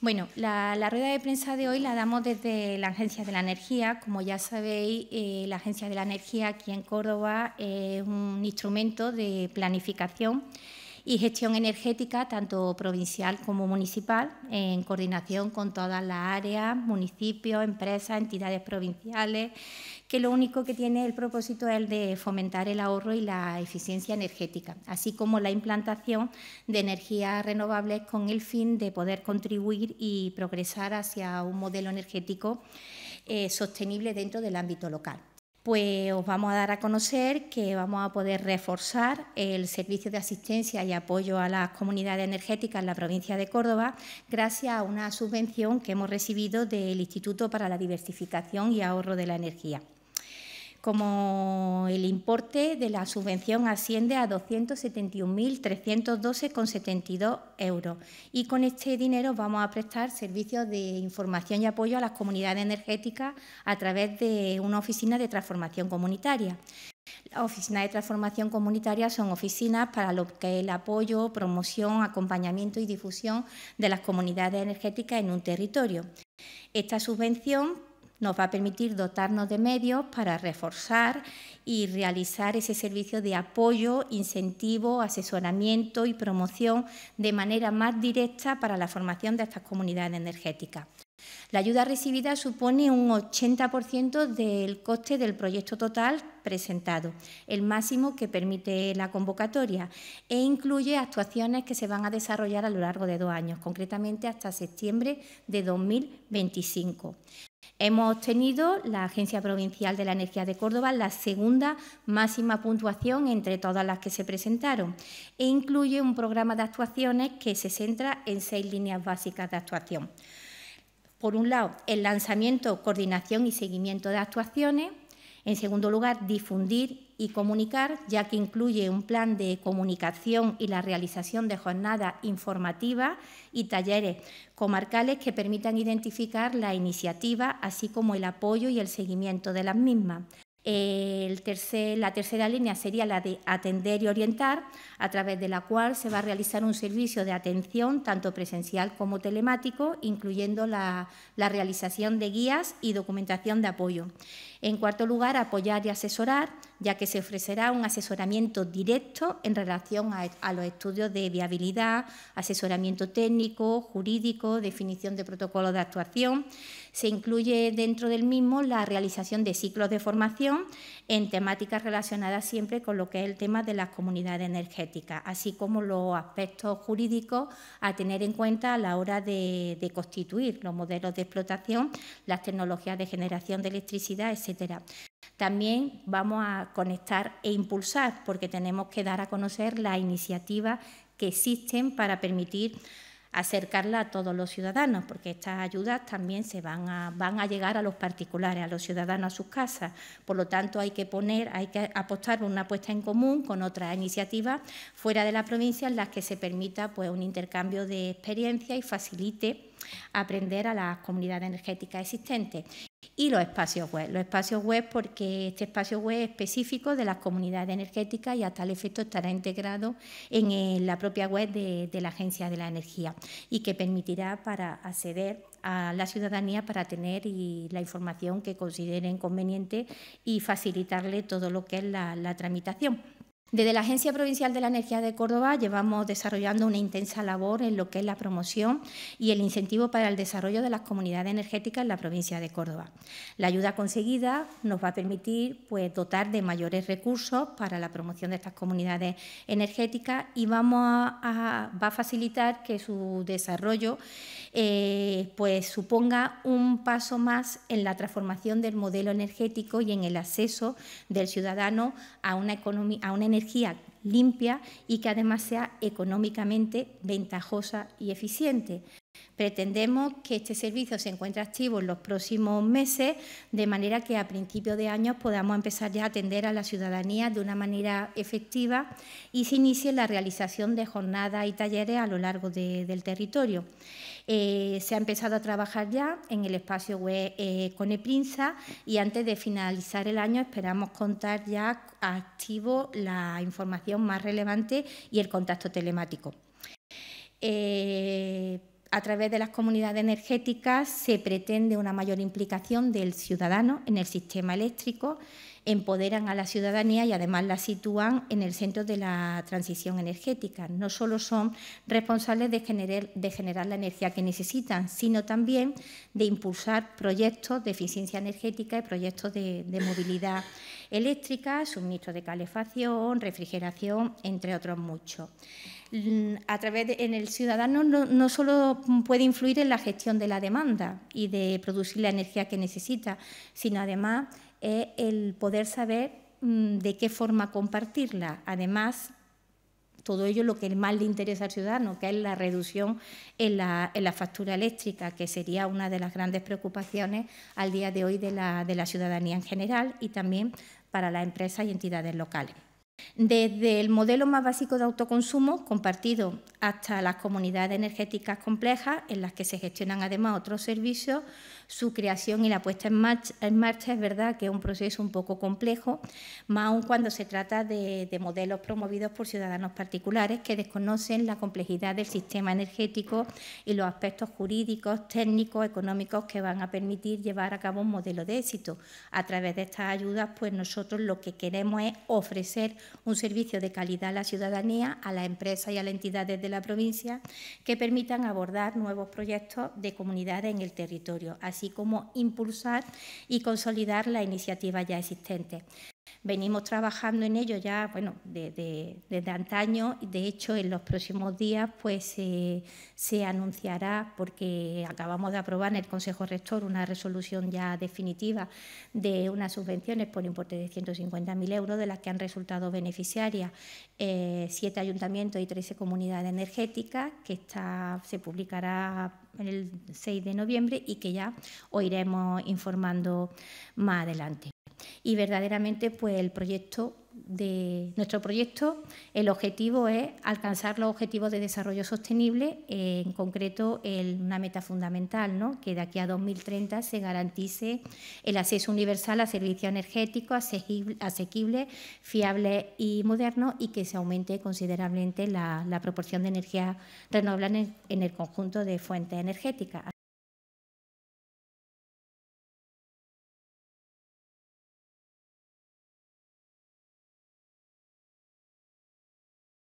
Bueno, la, rueda de prensa de hoy la damos desde la Agencia de la Energía. Como ya sabéis, eh, la Agencia de la Energía aquí en Córdoba es un instrumento de planificación y gestión energética, tanto provincial como municipal, en coordinación con todas las áreas, municipios, empresas, entidades provinciales, que lo único que tiene el propósito es el de fomentar el ahorro y la eficiencia energética, así como la implantación de energías renovables con el fin de poder contribuir y progresar hacia un modelo energético eh, sostenible dentro del ámbito local pues os vamos a dar a conocer que vamos a poder reforzar el servicio de asistencia y apoyo a las comunidades energéticas en la provincia de Córdoba gracias a una subvención que hemos recibido del Instituto para la Diversificación y Ahorro de la Energía como el importe de la subvención asciende a 271.312,72 euros. Y con este dinero vamos a prestar servicios de información y apoyo a las comunidades energéticas a través de una oficina de transformación comunitaria. Las oficinas de transformación comunitaria son oficinas para lo que el apoyo, promoción, acompañamiento y difusión de las comunidades energéticas en un territorio. Esta subvención nos va a permitir dotarnos de medios para reforzar y realizar ese servicio de apoyo, incentivo, asesoramiento y promoción de manera más directa para la formación de estas comunidades energéticas. La ayuda recibida supone un 80% del coste del proyecto total presentado, el máximo que permite la convocatoria, e incluye actuaciones que se van a desarrollar a lo largo de dos años, concretamente hasta septiembre de 2025. Hemos obtenido, la Agencia Provincial de la Energía de Córdoba la segunda máxima puntuación entre todas las que se presentaron e incluye un programa de actuaciones que se centra en seis líneas básicas de actuación. Por un lado, el lanzamiento, coordinación y seguimiento de actuaciones, en segundo lugar, difundir y comunicar, ya que incluye un plan de comunicación y la realización de jornadas informativas y talleres comarcales que permitan identificar la iniciativa, así como el apoyo y el seguimiento de las mismas. la tercera línea sería la de atender y orientar, a través de la cual se va a realizar un servicio de atención tanto presencial como telemático, incluyendo la realización de guías y documentación de apoyo. En cuarto lugar, apoyar y asesorar, ya que se ofrecerá un asesoramiento directo en relación a, los estudios de viabilidad, asesoramiento técnico, jurídico, definición de protocolos de actuación. Se incluye dentro del mismo la realización de ciclos de formación en temáticas relacionadas siempre con lo que es el tema de las comunidades energéticas, así como los aspectos jurídicos a tener en cuenta a la hora de constituir los modelos de explotación, las tecnologías de generación de electricidad, etc también vamos a conectar e impulsar, porque tenemos que dar a conocer las iniciativas que existen para permitir acercarla a todos los ciudadanos, porque estas ayudas también se van a, llegar a los particulares, a los ciudadanos a sus casas. Por lo tanto, hay que poner, hay que apostar por una apuesta en común con otras iniciativas fuera de la provincia en las que se permita pues, un intercambio de experiencia y facilite aprender a las comunidades energéticas existentes. Y los espacios web. Los espacios web porque este espacio web específico de las comunidades energéticas y a tal efecto estará integrado en eh, la propia web de, la Agencia de la Energía y que permitirá para acceder a la ciudadanía para tener la información que consideren conveniente y facilitarle todo lo que es la tramitación. Desde la Agencia Provincial de la Energía de Córdoba llevamos desarrollando una intensa labor en lo que es la promoción y el incentivo para el desarrollo de las comunidades energéticas en la provincia de Córdoba. La ayuda conseguida nos va a permitir pues, dotar de mayores recursos para la promoción de estas comunidades energéticas y vamos a, va a facilitar que su desarrollo eh, pues, suponga un paso más en la transformación del modelo energético y en el acceso del ciudadano a una, economía, a una energía energía limpia y que además sea económicamente ventajosa y eficiente. Pretendemos que este servicio se encuentre activo en los próximos meses, de manera que a principios de año podamos empezar ya a atender a la ciudadanía de una manera efectiva y se inicie la realización de jornadas y talleres a lo largo del territorio. Eh, se ha empezado a trabajar ya en el espacio web eh, y antes de finalizar el año esperamos contar ya activo la información más relevante y el contacto telemático. Eh, a través de las comunidades energéticas se pretende una mayor implicación del ciudadano en el sistema eléctrico, empoderan a la ciudadanía y además la sitúan en el centro de la transición energética. No solo son responsables de generar, la energía que necesitan, sino también de impulsar proyectos de eficiencia energética y proyectos de, de movilidad eléctrica, suministro de calefacción, refrigeración, entre otros muchos. Mm, a través del en el ciudadano no, solo puede influir en la gestión de la demanda y de producir la energía que necesita, sino además el poder saber mm, de qué forma compartirla. Además, todo ello lo que más le interesa al ciudadano, que es la reducción en la, factura eléctrica, que sería una de las grandes preocupaciones al día de hoy de la, de la ciudadanía en general y también para las empresas y entidades locales. Desde el modelo más básico de autoconsumo compartido hasta las comunidades energéticas complejas, en las que se gestionan además otros servicios, su creación y la puesta en marcha, es verdad que es un proceso un poco complejo, más aún cuando se trata de, de modelos promovidos por ciudadanos particulares que desconocen la complejidad del sistema energético y los aspectos jurídicos, técnicos, económicos que van a permitir llevar a cabo un modelo de éxito. A través de estas ayudas, pues nosotros lo que queremos es ofrecer un servicio de calidad a la ciudadanía, a las empresas y a las entidades de la provincia que permitan abordar nuevos proyectos de comunidad en el territorio, así como impulsar y consolidar la iniciativa ya existente. Venimos trabajando en ello ya, bueno, desde antaño. De hecho, en los próximos días, pues se anunciará, porque acabamos de aprobar en el Consejo Rector una resolución ya definitiva de unas subvenciones por importe de 150.000 euros, de las que han resultado beneficiarias eh, siete ayuntamientos y 13 comunidades energéticas, que está, se publicará el 6 de noviembre y que ya os iremos informando más adelante y verdaderamente pues el proyecto de nuestro proyecto, el objetivo es alcanzar los objetivos de desarrollo sostenible, en concreto una meta fundamental, ¿no? que de aquí a 2030 se garantice el acceso universal a servicios energéticos asequibles, fiables y modernos y que se aumente considerablemente la, proporción de energía renovable en el conjunto de fuentes energéticas.